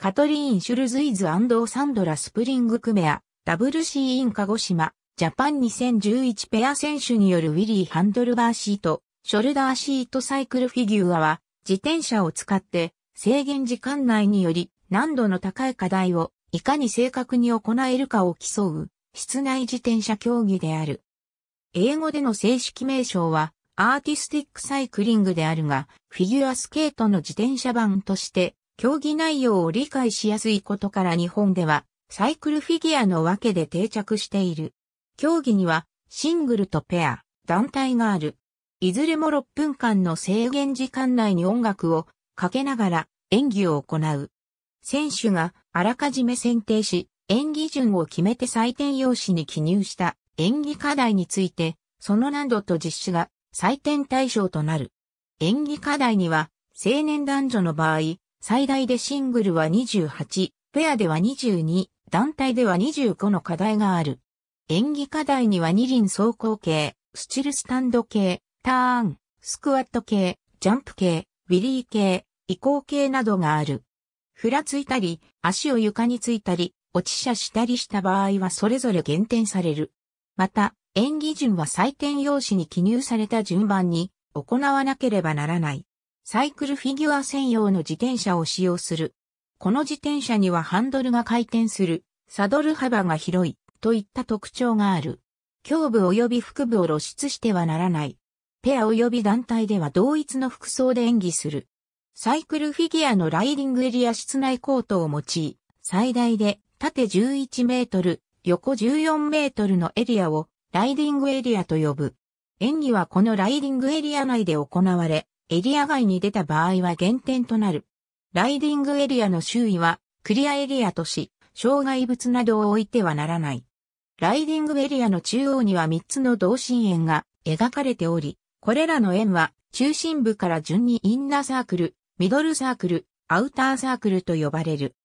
カトリーン・シュルズイズアンド・サンドラ・スプリング・クメア、ダブル・シー・インカゴシマ、ジャパン2011ペア選手によるウィリー・ハンドルバーシート、ショルダーシートサイクルフィギュアは、自転車を使って制限時間内により難度の高い課題をいかに正確に行えるかを競う室内自転車競技である。英語での正式名称はアーティスティックサイクリングであるが、フィギュアスケートの自転車版として競技内容を理解しやすいことから日本ではサイクルフィギュアのわけで定着している。競技にはシングルとペア、団体がある。いずれも6分間の制限時間内に音楽をかけながら演技を行う。選手があらかじめ選定し、演技順を決めて採点用紙に記入した演技課題について、その難度と実施が採点対象となる。演技課題には、青年男女の場合、最大でシングルは28、ペアでは22、団体では25の課題がある。演技課題には二輪走行系、スチルスタンド系、ターン、スクワット系、ジャンプ系、ィリー系、移行系などがある。ふらついたり、足を床についたり、落ち車したりした場合はそれぞれ減点される。また、演技順は採点用紙に記入された順番に行わなければならない。サイクルフィギュア専用の自転車を使用する。この自転車にはハンドルが回転する、サドル幅が広い、といった特徴がある。胸部及び腹部を露出してはならない。ペア及び団体では同一の服装で演技する。サイクルフィギュアのライディングエリア室内コートを用い、最大で縦11メートル、横14メートルのエリアをライディングエリアと呼ぶ。演技はこのライディングエリア内で行われ、エリア外に出た場合は減点となる。ライディングエリアの周囲はクリアエリアとし、障害物などを置いてはならない。ライディングエリアの中央には3つの同心円が描かれており、これらの円は中心部から順にインナーサークル、ミドルサークル、アウターサークルと呼ばれる。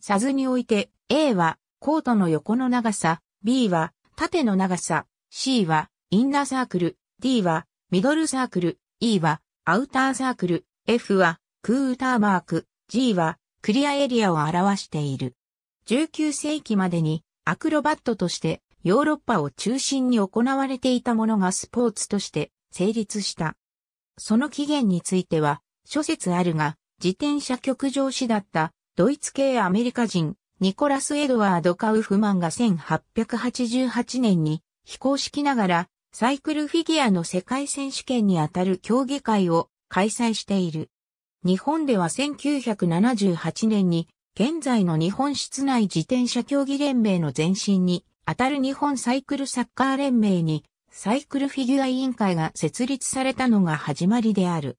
サズにおいて A はコートの横の長さ、B は縦の長さ、C はインナーサークル、D はミドルサークル、E はアウターサークル、F はクーターマーク、G はクリアエリアを表している。19世紀までにアクロバットとしてヨーロッパを中心に行われていたものがスポーツとして成立した。その起源については諸説あるが、自転車極上師だったドイツ系アメリカ人ニコラス・エドワード・カウフマンが1888年に非公式ながらサイクルフィギュアの世界選手権にあたる競技会を開催している。日本では1978年に現在の日本室内自転車競技連盟の前身にあたる日本サイクルサッカー連盟にサイクルフィギュア委員会が設立されたのが始まりである。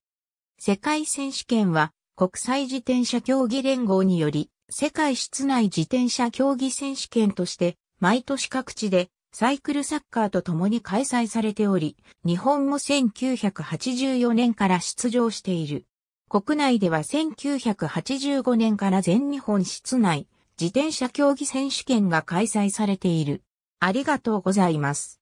世界選手権は国際自転車競技連合により世界室内自転車競技選手権として毎年各地でサイクルサッカーと共に開催されており、日本も1984年から出場している。国内では1985年から全日本室内自転車競技選手権が開催されている。ありがとうございます。